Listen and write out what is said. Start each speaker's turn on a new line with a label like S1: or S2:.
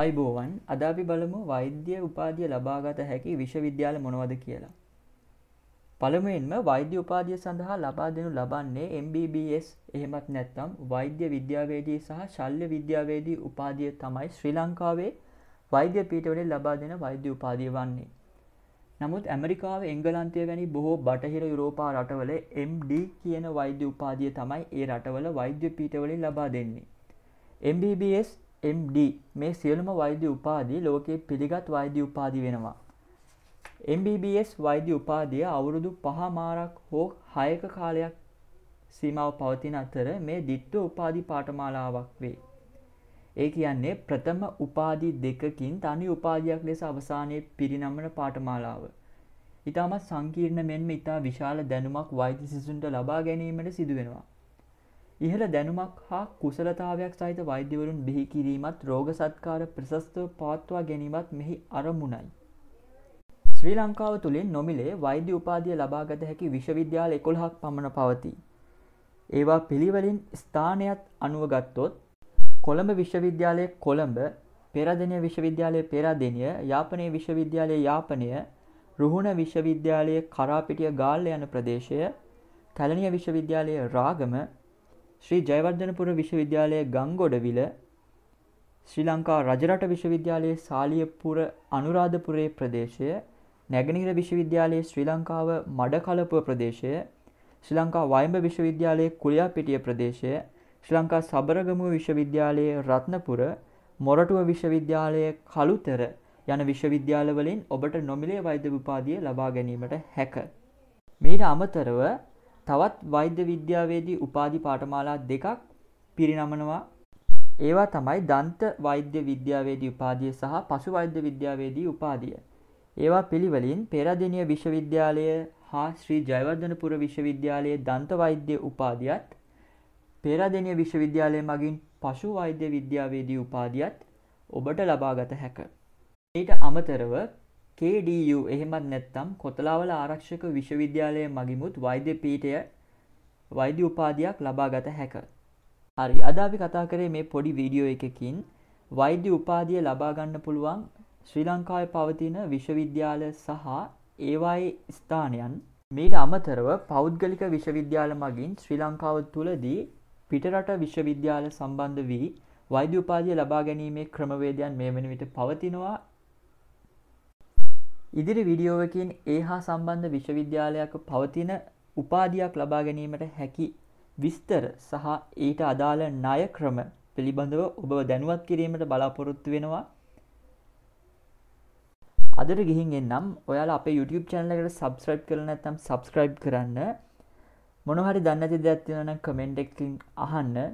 S1: අයිබෝවන් අදාපි බලමු වෛද්‍ය උපාදිය ලබාගත හැකි විශ්වවිද්‍යාල මොනවද කියලා. පළමුවෙන්ම වෛද්‍ය උපාදිය සඳහා ලබා දෙනු ලබන්නේ MBBS එහෙමත් නැත්තම් වෛද්‍ය විද්‍යාවේදී සහ ශල්්‍ය විද්‍යාවේදී උපාදිය තමයි ශ්‍රී ලංකාවේ වෛද්‍ය පීටවලින් ලබා දෙන වෛද්‍ය උපාදිය වන්නේ. නමුත් ඇමරිකාව එංගලන්තය වැනි බොහෝ බටහිර යුරෝපා රටවල MD කියන වෛද්‍ය උපාදිය තමයි ඒ රටවල වෛද්‍ය පීටවලින් ලබා දෙන්නේ. MBBS MD මේ සියලුම වෛද්‍ය උපාදී ලෝකයේ පිළිගත් වෛද්‍ය උපාදී වෙනවා. MBBS වෛද්‍ය උපාදිය අවුරුදු පහ මාරක් හෝ හයක කාලයක් සීමාව පවතින අතර මේ දිට්ඨ උපාධි පාඨමාලාවක් වේ. ඒ කියන්නේ ප්‍රථම උපාධි දෙකකින් තනි උපාධියක් ලෙස අවසානයේ පිරිනමන පාඨමාලාව. ඊටමත් සංකීර්ණ මෙන්ම ඊට විශාල දැනුමක් වෛද්‍ය සිසුන්ට ලබා ගැනීමට සිදු වෙනවා. ඉහළ දැනුමක් හා කුසලතාවයක් සහිත වෛද්‍යවරුන් බිහි කිරීමත් රෝග සත්කාර ප්‍රශස්තව පාත්වා ගැනීමත් මෙහි අරමුණයි. ශ්‍රී ලංකාව තුළින් නොමිලේ වෛද්‍ය උපාදිය ලබාගත හැකි විශ්වවිද්‍යාල එකොළහක් පමණ පවති. ඒවා පිළිවලින් ස්ථානයත් අනුවගත්තොත් කොළඹ විශ්වවිද්‍යාලය කොළඹ පෙරදනය විශ්වවිද්‍යාලය පෙරාදනිය යාපනය විශ්වවිද්‍යාලය යාපනය රුහුණ විශ්වවිද්‍යාලය කරාපිටිය ගාල්ල යන ප්‍රදේශය තැලනිය විශ්වවිද්‍යාලය රාගම ශ්‍රී ජයවර්ධනපුර විශ්වවිද්‍යාලය ගංගොඩවිල ශ්‍රී ලංකා රජරට විශ්වවිද්‍යාලයේ සාලියපුර අනුරාධපුරේ ප්‍රදේශය නැගනිහිර විශ්වවිද්‍යාලයේ ශ්‍රී ලංකාව මඩකලපුව ප්‍රදේශය ශ්‍රී ලංකා වයඹ විශ්වවිද්‍යාලයේ කුලියාපිටිය ප්‍රදේශය ශ්‍රී ලංකා සබරගමුව විශ්වවිද්‍යාලයේ රත්නපුර මොරටුව විශ්වවිද්‍යාලයේ කළුතර යන විශ්වවිද්‍යාලවලින් ඔබට නොමිලේ වෛද්‍ය උපාධිය ලබා ගැනීමට හැක. මීට අමතරව තවත් වෛද්‍ය විද්‍යාවේදී උපාධි පාඨමාලා දෙකක් පිරිනමනවා. ඒවා තමයි දන්ත වෛද්‍ය විද්‍යාවේදී උපාධිය සහ පශු වෛද්‍ය විද්‍යාවේදී උපාධිය. ඒවා පිළිවෙලින් පෙරදිනිය විශ්වවිද්‍යාලය හා ශ්‍රී ජයවර්ධනපුර විශ්වවිද්‍යාලයේ දන්ත වෛද්‍ය උපාධියත් පෙරදිනිය විශ්වවිද්‍යාලය මගින් පශු වෛද්‍ය විද්‍යාවේදී උපාධියත් ඔබට ලබාගත හැක. ඊට අමතරව KDU එහෙමත් නැත්නම් කොතලාවල ආරක්ෂක විශ්වවිද්‍යාලය මගිමුත් වෛද්‍ය පීටය වෛද්‍ය උපාධයක් ලබා ගත හැක. හරි අද අපි කතා කරේ මේ පොඩි වීඩියෝ එකකින් වෛද්‍ය උපාධිය ලබාගන්න පුළුවන් ශ්‍රී ලංකාවේ පවතින විශ්වවිද්‍යාල සහ ඒවායි ස්ථානයන් මීට අමතරව පෞද්ගලික විශ්වවිද්‍යාල මගින් ශ්‍රී ලංකාව තුළදී පිටරට විශ්වවිද්‍යාල සම්බන්ධ වී වෛද්‍ය උපාධිය ලබා ගැනීමේ ක්‍රමවේදයන් මේ වෙන විට පවතිනවා ඉදිරි වීඩියෝවකින් ඒ හා සම්බන්ධ විශ්වවිද්‍යාලයක පවතින උපාධයක් ලබා ගැනීමට හැකි විස්තර සහ ඊට අදාළ ණය ක්‍රම පිළිබඳව ඔබව දැනුවත් කිරීමට බලාපොරොත්තු වෙනවා. අදට ගිහින් එන්නම් ඔයාලා අපේ YouTube channel එකට subscribe කරලා නැත්නම් subscribe කරන්න. මොනවා හරි දන්නේ නැති දෙයක් තියෙනවා නම් comment එකකින් අහන්න.